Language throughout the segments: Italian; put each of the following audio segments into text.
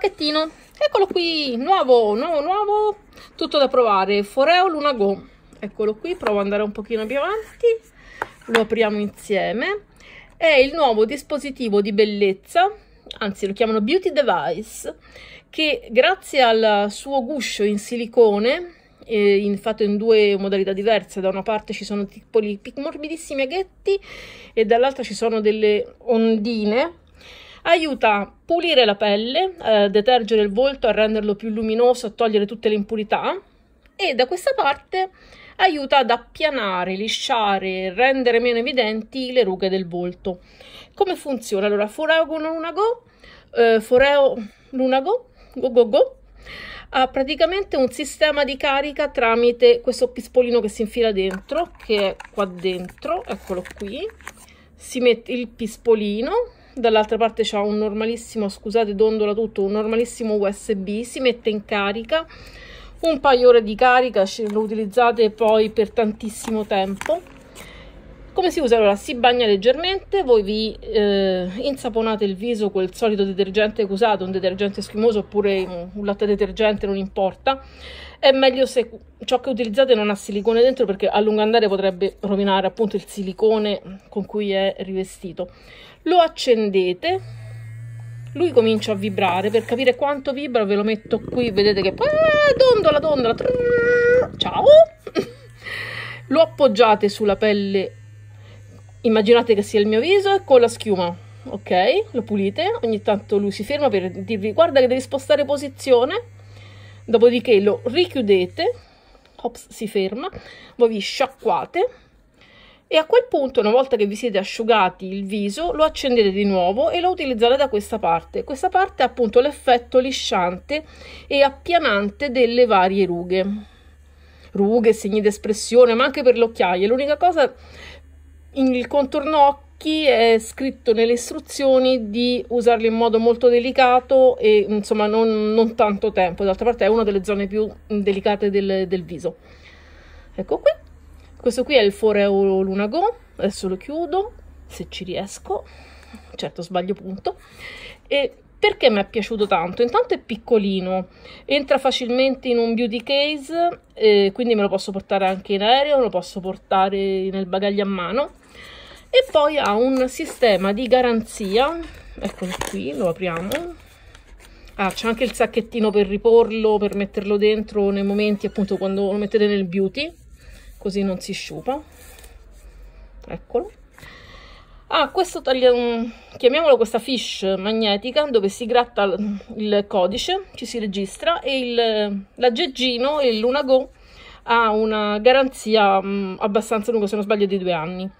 pacchettino eccolo qui nuovo nuovo nuovo tutto da provare foreo luna go eccolo qui provo ad andare un pochino più avanti lo apriamo insieme è il nuovo dispositivo di bellezza anzi lo chiamano beauty device che grazie al suo guscio in silicone eh, in, fatto in due modalità diverse da una parte ci sono piccoli morbidissimi aghetti e dall'altra ci sono delle ondine Aiuta a pulire la pelle, a eh, detergere il volto, a renderlo più luminoso, a togliere tutte le impurità e da questa parte aiuta ad appianare, lisciare, rendere meno evidenti le rughe del volto. Come funziona? Allora, Foreo Lunago, eh, Foreo Lunago, go go go, ha praticamente un sistema di carica tramite questo pispolino che si infila dentro, che è qua dentro, eccolo qui, si mette il pispolino, dall'altra parte c'è un normalissimo, scusate dondola tutto, un normalissimo USB, si mette in carica, un paio ore di carica, lo utilizzate poi per tantissimo tempo come si usa? Allora, si bagna leggermente, voi vi eh, insaponate il viso col solito detergente che usate, un detergente schiumoso oppure un, un latte detergente, non importa. È meglio se ciò che utilizzate non ha silicone dentro perché a lungo andare potrebbe rovinare appunto il silicone con cui è rivestito. Lo accendete, lui comincia a vibrare, per capire quanto vibra ve lo metto qui, vedete che... Ah, dondola, dondola, trrr, ciao! lo appoggiate sulla pelle immaginate che sia il mio viso con la schiuma ok lo pulite ogni tanto lui si ferma per dirvi guarda che devi spostare posizione dopodiché lo richiudete ops si ferma voi vi sciacquate e a quel punto una volta che vi siete asciugati il viso lo accendete di nuovo e lo utilizzate da questa parte questa parte ha appunto l'effetto lisciante e appianante delle varie rughe rughe, segni d'espressione, ma anche per le occhiaie. L'unica cosa il contorno occhi è scritto nelle istruzioni di usarlo in modo molto delicato e insomma non, non tanto tempo. D'altra parte è una delle zone più delicate del, del viso. Ecco qui. Questo qui è il Foreo Go. Adesso lo chiudo, se ci riesco. Certo, sbaglio punto. E perché mi è piaciuto tanto? Intanto è piccolino, entra facilmente in un beauty case, eh, quindi me lo posso portare anche in aereo, lo posso portare nel bagaglio a mano e poi ha un sistema di garanzia eccolo qui lo apriamo Ah, c'è anche il sacchettino per riporlo, per metterlo dentro nei momenti appunto quando lo mettete nel beauty, così non si sciupa. Eccolo. Ah, questo taglia, chiamiamolo questa fish magnetica, dove si gratta il codice, ci si registra e il, l'aggeggino, il Lunago, ha una garanzia mh, abbastanza lunga, se non sbaglio, di due anni.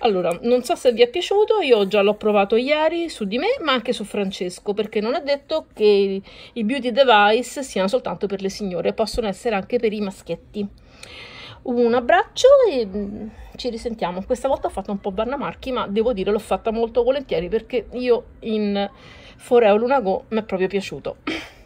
Allora, non so se vi è piaciuto, io già l'ho provato ieri su di me, ma anche su Francesco, perché non è detto che i beauty device siano soltanto per le signore, possono essere anche per i maschietti. Un abbraccio e mm, ci risentiamo. Questa volta ho fatto un po' Vanna Marchi, ma devo dire l'ho fatta molto volentieri perché io in Foreo Luna Go mi è proprio piaciuto.